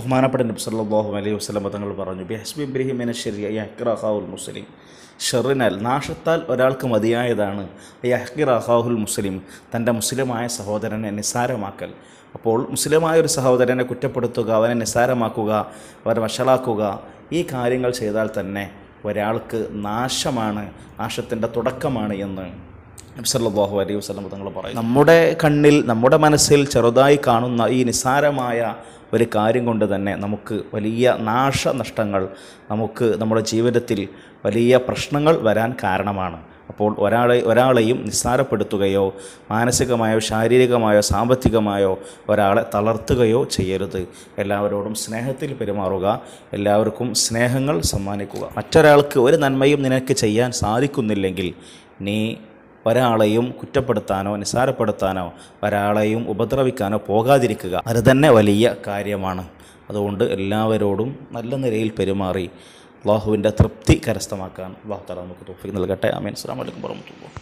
ബഹുമാനപ്പെട്ട നബി സല്ലാഹു അലൈഹി വസ്ലം തങ്ങൾ പറഞ്ഞു ബിഹസ്ബി ഇബ്രഹിമിനെ ശരി യഹ്റാഹുൽ മുസ്ലിം ഷെറിനാൽ നാശത്താൽ ഒരാൾക്ക് മതിയായതാണ് യഹ്റാഹുൽ മുസ്ലിം തൻ്റെ മുസ്ലിമായ സഹോദരനെ നിസ്സാരമാക്കൽ അപ്പോൾ മുസ്ലിമായ ഒരു സഹോദരനെ കുറ്റപ്പെടുത്തുക അവനെ നിസ്സാരമാക്കുക അവരെ വഷളാക്കുക ഈ കാര്യങ്ങൾ ചെയ്താൽ തന്നെ ഒരാൾക്ക് നാശമാണ് നാശത്തിൻ്റെ തുടക്കമാണ് എന്ന് നബ്സല്ലാഹു അലൈഹി വസ്ലം തങ്ങൾ പറയും നമ്മുടെ കണ്ണിൽ നമ്മുടെ മനസ്സിൽ ചെറുതായി കാണുന്ന ഈ നിസ്സാരമായ ഒരു കാര്യം കൊണ്ട് തന്നെ നമുക്ക് വലിയ നാശനഷ്ടങ്ങൾ നമുക്ക് നമ്മുടെ ജീവിതത്തിൽ വലിയ പ്രശ്നങ്ങൾ വരാൻ കാരണമാണ് അപ്പോൾ ഒരാളെ ഒരാളെയും നിസ്സാരപ്പെടുത്തുകയോ മാനസികമായോ ശാരീരികമായോ സാമ്പത്തികമായോ ഒരാളെ തളർത്തുകയോ ചെയ്യരുത് എല്ലാവരോടും സ്നേഹത്തിൽ പെരുമാറുക എല്ലാവർക്കും സ്നേഹങ്ങൾ സമ്മാനിക്കുക മറ്റൊരാൾക്ക് ഒരു നന്മയും നിനക്ക് ചെയ്യാൻ സാധിക്കുന്നില്ലെങ്കിൽ നീ ഒരാളെയും കുറ്റപ്പെടുത്താനോ നിസ്സാരപ്പെടുത്താനോ ഒരാളെയും ഉപദ്രവിക്കാനോ പോകാതിരിക്കുക അത് തന്നെ വലിയ കാര്യമാണ് അതുകൊണ്ട് എല്ലാവരോടും നല്ല നിലയിൽ പെരുമാറി അള്ളാഹുവിൻ്റെ തൃപ്തി കരസ്ഥമാക്കാൻ അള്ളാഹു നമുക്ക് തോഫിക്ക് നൽകട്ടെ അമീൻ അസ്സാം വലൈക്കും വർഹമത്തുള്ള